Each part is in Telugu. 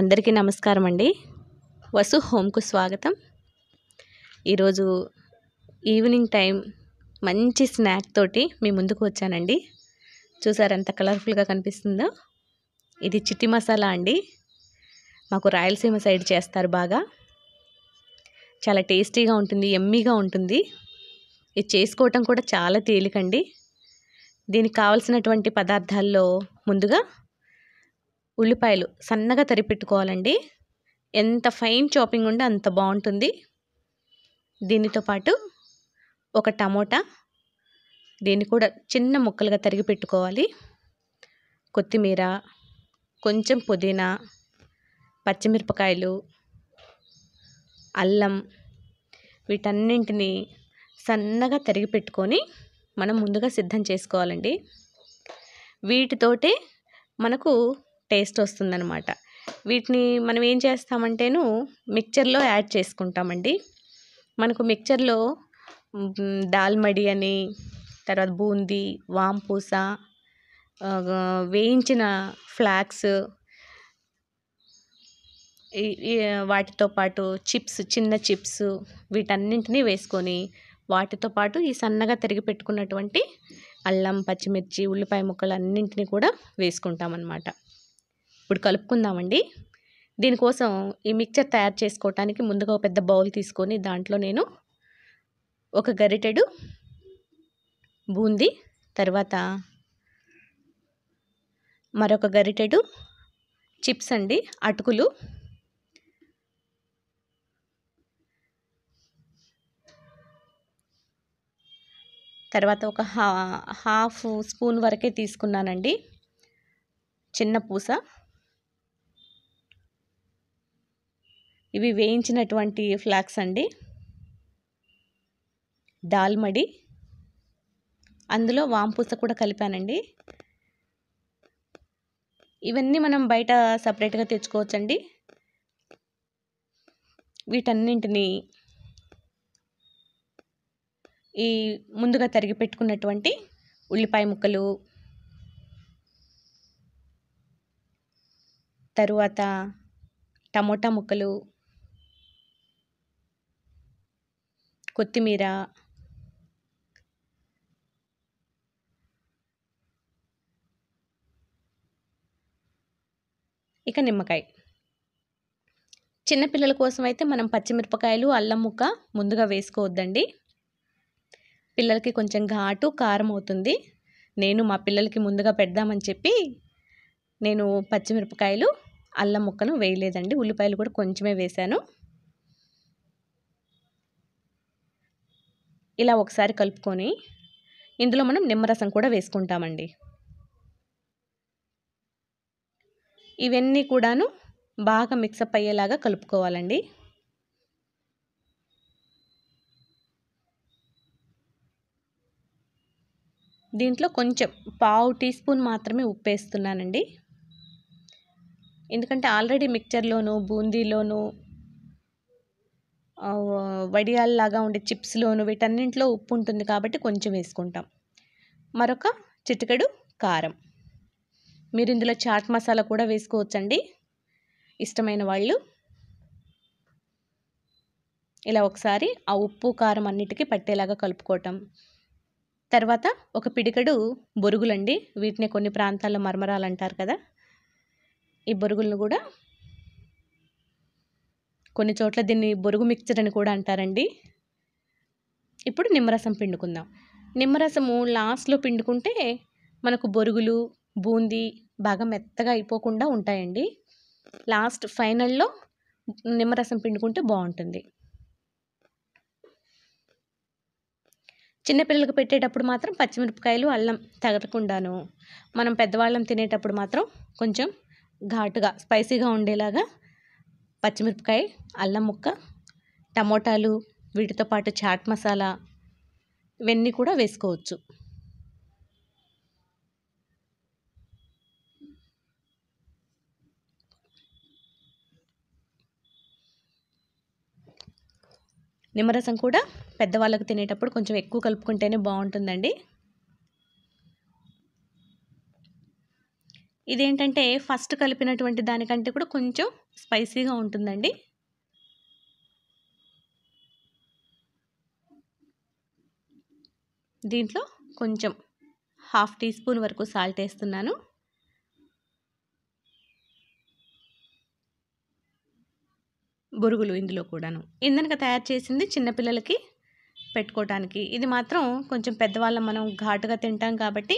అందరికీ నమస్కారం అండి వసు హోమ్కు స్వాగతం ఈరోజు ఈవినింగ్ టైం మంచి స్నాక్ తోటి మీ ముందుకు వచ్చానండి చూసారు ఎంత కలర్ఫుల్గా కనిపిస్తుందో ఇది చిట్టి మసాలా అండి మాకు రాయలసీమ సైడ్ చేస్తారు బాగా చాలా టేస్టీగా ఉంటుంది ఎమ్మీగా ఉంటుంది ఇది చేసుకోవటం కూడా చాలా తేలికండి దీనికి కావలసినటువంటి పదార్థాల్లో ముందుగా ఉల్లిపాయలు సన్నగా తరిపెట్టుకోవాలండి ఎంత ఫైన్ చాపింగ్ ఉంటే అంత బాగుంటుంది దీనితో పాటు ఒక టమోటా దీన్ని కూడా చిన్న ముక్కలుగా తరిగి పెట్టుకోవాలి కొత్తిమీర కొంచెం పుదీనా పచ్చిమిరపకాయలు అల్లం వీటన్నింటినీ సన్నగా తరిగి పెట్టుకొని మనం ముందుగా సిద్ధం చేసుకోవాలండి వీటితోటే మనకు టేస్ట్ వస్తుందనమాట వీటిని మనం ఏం చేస్తామంటేను మిక్చర్లో యాడ్ చేసుకుంటామండి మనకు మిక్చర్లో దాల్మడి అని తర్వాత బూందీ వాంపూస వేయించిన ఫ్లాక్స్ వాటితో పాటు చిప్స్ చిన్న చిప్స్ వీటన్నింటినీ వేసుకొని వాటితో పాటు ఈ సన్నగా తిరిగి పెట్టుకున్నటువంటి అల్లం పచ్చిమిర్చి ఉల్లిపాయ ముక్కలు అన్నింటినీ కూడా వేసుకుంటామన్నమాట ఇప్పుడు కలుపుకుందామండి దీనికోసం ఈ మిక్చర్ తయారు చేసుకోవటానికి ముందుగా పెద్ద బౌల్ తీసుకొని దాంట్లో నేను ఒక గరిటెడు బూందీ తర్వాత మరొక గరిటెడు చిప్స్ అండి అటుకులు తర్వాత ఒక హా హాఫ్ స్పూన్ వరకే తీసుకున్నానండి చిన్న పూస ఇవి వేయించినటువంటి ఫ్లాక్స్ అండి దాల్మడి అందులో వాంపూస కూడా కలిపానండి ఇవన్నీ మనం బయట సపరేట్గా తెచ్చుకోవచ్చండి వీటన్నింటినీ ఈ ముందుగా తరిగి పెట్టుకున్నటువంటి ఉల్లిపాయ ముక్కలు తరువాత టమోటా ముక్కలు కొత్తిమీర ఇక నిమ్మకాయ చిన్నపిల్లల కోసం అయితే మనం పచ్చిమిరపకాయలు అల్లం ముక్క ముందుగా వేసుకోవద్దండి పిల్లలకి కొంచెం ఘాటు కారం అవుతుంది నేను మా పిల్లలకి ముందుగా పెడదామని చెప్పి నేను పచ్చిమిరపకాయలు అల్లం ముక్కను వేయలేదండి ఉల్లిపాయలు కూడా కొంచెమే వేశాను ఇలా ఒకసారి కలుపుకొని ఇందులో మనం నిమ్మరసం కూడా వేసుకుంటామండి ఇవన్నీ కూడాను బాగా మిక్సప్ అయ్యేలాగా కలుపుకోవాలండి దీంట్లో కొంచెం పావు టీ స్పూన్ మాత్రమే ఉప్పు వేస్తున్నానండి ఎందుకంటే ఆల్రెడీ మిక్చర్లోను బూందీలోను వడియాల్లాగా ఉండే చిప్స్లోను వీటన్నింటిలో ఉప్పు ఉంటుంది కాబట్టి కొంచెం వేసుకుంటాం మరొక చిటికెడు కారం మీరు ఇందులో చాట్ మసాలా కూడా వేసుకోవచ్చండి ఇష్టమైన వాళ్ళు ఇలా ఒకసారి ఆ ఉప్పు కారం అన్నిటికీ పట్టేలాగా కలుపుకోవటం తర్వాత ఒక పిడికడు బొరుగులండి వీటిని కొన్ని ప్రాంతాల్లో మరమరాలు అంటారు కదా ఈ బొరుగులను కూడా కొన్ని చోట్ల దీన్ని బొరుగు మిక్చర్ అని కూడా అంటారండి ఇప్పుడు నిమ్మరసం పిండుకుందాం నిమ్మరసము లాస్ట్లో పిండుకుంటే మనకు బొరుగులు బూందీ బాగా మెత్తగా అయిపోకుండా ఉంటాయండి లాస్ట్ ఫైనల్లో నిమ్మరసం పిండుకుంటే బాగుంటుంది చిన్నపిల్లలకు పెట్టేటప్పుడు మాత్రం పచ్చిమిరపకాయలు అల్లం తగలకుండాను మనం పెద్దవాళ్ళం తినేటప్పుడు మాత్రం కొంచెం ఘాటుగా స్పైసీగా ఉండేలాగా పచ్చిమిరపకాయ అల్లం ముక్క టమోటాలు వీటితో పాటు చాట్ మసాలా ఇవన్నీ కూడా వేసుకోవచ్చు నిమ్మరసం కూడా పెద్దవాళ్ళకు తినేటప్పుడు కొంచెం ఎక్కువ కలుపుకుంటేనే బాగుంటుందండి ఇదేంటంటే ఫస్ట్ కలిపినటువంటి దానికంటే కూడా కొంచెం స్పైసీగా ఉంటుందండి దీంట్లో కొంచెం హాఫ్ టీ స్పూన్ వరకు సాల్ట్ వేస్తున్నాను బురుగులు ఇందులో కూడాను ఇందనక తయారు చేసింది చిన్నపిల్లలకి పెట్టుకోవటానికి ఇది మాత్రం కొంచెం పెద్దవాళ్ళం మనం ఘాటుగా తింటాం కాబట్టి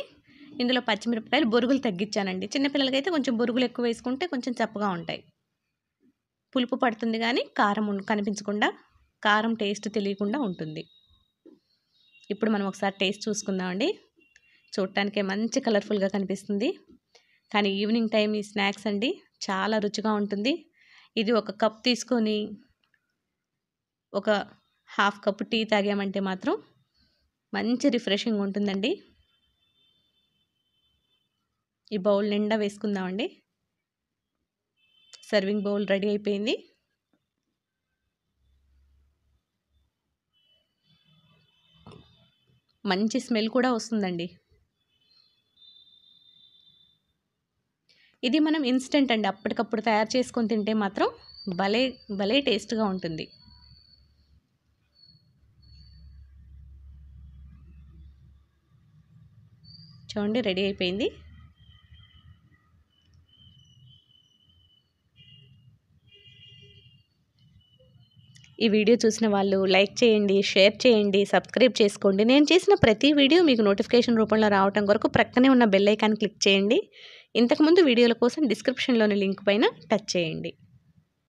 ఇందులో పచ్చిమిరపకాయలు బొరుగులు తగ్గించానండి చిన్నపిల్లలకైతే కొంచెం బొరుగులు ఎక్కువ వేసుకుంటే కొంచెం చప్పగా ఉంటాయి పులుపు పడుతుంది కానీ కారం కనిపించకుండా కారం టేస్ట్ తెలియకుండా ఉంటుంది ఇప్పుడు మనం ఒకసారి టేస్ట్ చూసుకుందామండి చూడటానికే మంచి కలర్ఫుల్గా కనిపిస్తుంది కానీ ఈవినింగ్ టైం ఈ స్నాక్స్ అండి చాలా రుచిగా ఉంటుంది ఇది ఒక కప్ తీసుకొని ఒక హాఫ్ కప్ టీ తాగామంటే మాత్రం మంచి రిఫ్రెషింగ్ ఉంటుందండి ఈ బౌల్ నిండా వేసుకుందామండి సర్వింగ్ బౌల్ రెడీ అయిపోయింది మంచి స్మెల్ కూడా వస్తుందండి ఇది మనం ఇన్స్టెంట్ అండి అప్పటికప్పుడు తయారు చేసుకొని తింటే మాత్రం భలే భలే టేస్ట్గా ఉంటుంది చూడండి రెడీ అయిపోయింది ఈ వీడియో చూసిన వాళ్ళు లైక్ చేయండి షేర్ చేయండి సబ్స్క్రైబ్ చేసుకోండి నేను చేసిన ప్రతి వీడియో మీకు నోటిఫికేషన్ రూపంలో రావడం కొరకు ప్రక్కనే ఉన్న బెల్ ఐకాన్ క్లిక్ చేయండి ఇంతకుముందు వీడియోల కోసం డిస్క్రిప్షన్లోని లింక్ పైన టచ్ చేయండి